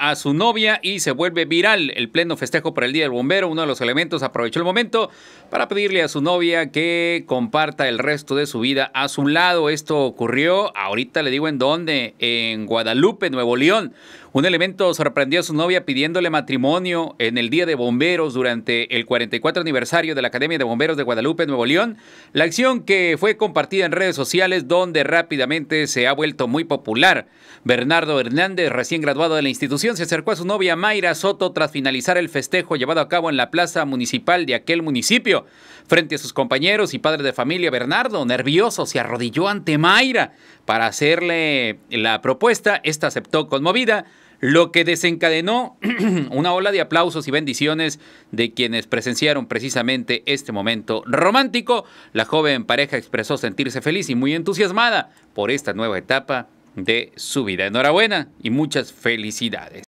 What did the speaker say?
a su novia y se vuelve viral. El pleno festejo por el Día del Bombero, uno de los elementos, aprovechó el momento para pedirle a su novia que comparta el resto de su vida a su lado. Esto ocurrió, ahorita le digo en dónde, en Guadalupe, Nuevo León. Un elemento sorprendió a su novia pidiéndole matrimonio en el Día de Bomberos durante el 44 aniversario de la Academia de Bomberos de Guadalupe, Nuevo León. La acción que fue compartida en redes sociales donde rápidamente se ha vuelto muy popular. Bernardo Hernández, recién graduado de la institución se acercó a su novia Mayra Soto tras finalizar el festejo llevado a cabo en la plaza municipal de aquel municipio. Frente a sus compañeros y padre de familia, Bernardo, nervioso, se arrodilló ante Mayra para hacerle la propuesta. Esta aceptó conmovida, lo que desencadenó una ola de aplausos y bendiciones de quienes presenciaron precisamente este momento romántico. La joven pareja expresó sentirse feliz y muy entusiasmada por esta nueva etapa de su vida. Enhorabuena y muchas felicidades.